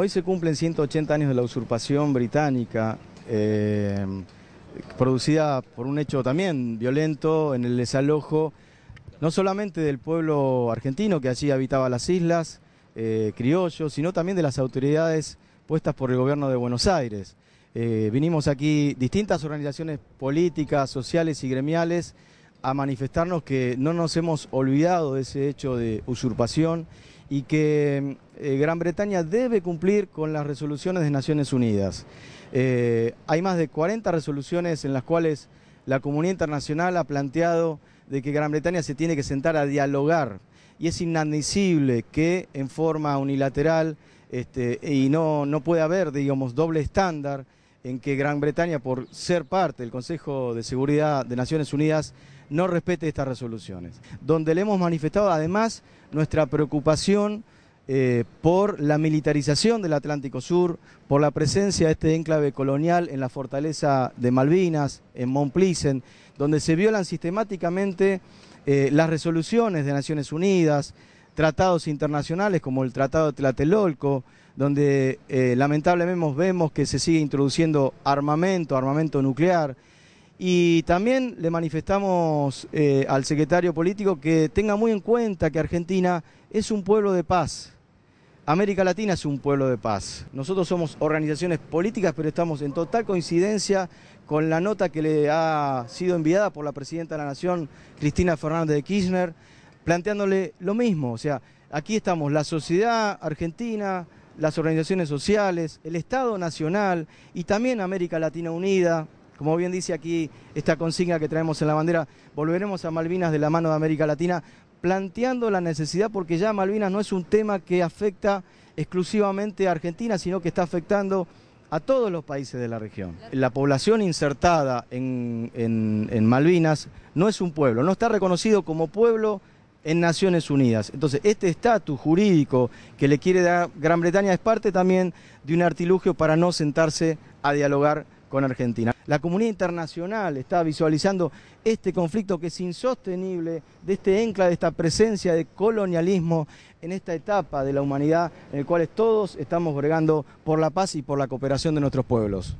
Hoy se cumplen 180 años de la usurpación británica, eh, producida por un hecho también violento en el desalojo, no solamente del pueblo argentino que allí habitaba las islas, eh, criollos, sino también de las autoridades puestas por el gobierno de Buenos Aires. Eh, vinimos aquí distintas organizaciones políticas, sociales y gremiales a manifestarnos que no nos hemos olvidado de ese hecho de usurpación y que eh, Gran Bretaña debe cumplir con las resoluciones de Naciones Unidas. Eh, hay más de 40 resoluciones en las cuales la comunidad internacional ha planteado de que Gran Bretaña se tiene que sentar a dialogar y es inadmisible que en forma unilateral este, y no, no puede haber, digamos, doble estándar en que Gran Bretaña, por ser parte del Consejo de Seguridad de Naciones Unidas, no respete estas resoluciones, donde le hemos manifestado además nuestra preocupación eh, por la militarización del Atlántico Sur, por la presencia de este enclave colonial en la fortaleza de Malvinas, en Mont donde se violan sistemáticamente eh, las resoluciones de Naciones Unidas, tratados internacionales como el Tratado de Tlatelolco, donde eh, lamentablemente vemos que se sigue introduciendo armamento, armamento nuclear, y también le manifestamos eh, al secretario político que tenga muy en cuenta que Argentina es un pueblo de paz. América Latina es un pueblo de paz. Nosotros somos organizaciones políticas, pero estamos en total coincidencia con la nota que le ha sido enviada por la presidenta de la Nación, Cristina Fernández de Kirchner, planteándole lo mismo. O sea, aquí estamos la sociedad argentina, las organizaciones sociales, el Estado Nacional y también América Latina Unida, como bien dice aquí esta consigna que traemos en la bandera, volveremos a Malvinas de la mano de América Latina, planteando la necesidad, porque ya Malvinas no es un tema que afecta exclusivamente a Argentina, sino que está afectando a todos los países de la región. La población insertada en, Malvinas no es un pueblo, no está reconocido como pueblo en Naciones Unidas. Entonces, este estatus jurídico que le quiere dar Gran Bretaña es parte también de un artilugio para no sentarse a dialogar con Argentina. La comunidad internacional está visualizando este conflicto que es insostenible, de este enclave, de esta presencia de colonialismo en esta etapa de la humanidad en la cual todos estamos bregando por la paz y por la cooperación de nuestros pueblos.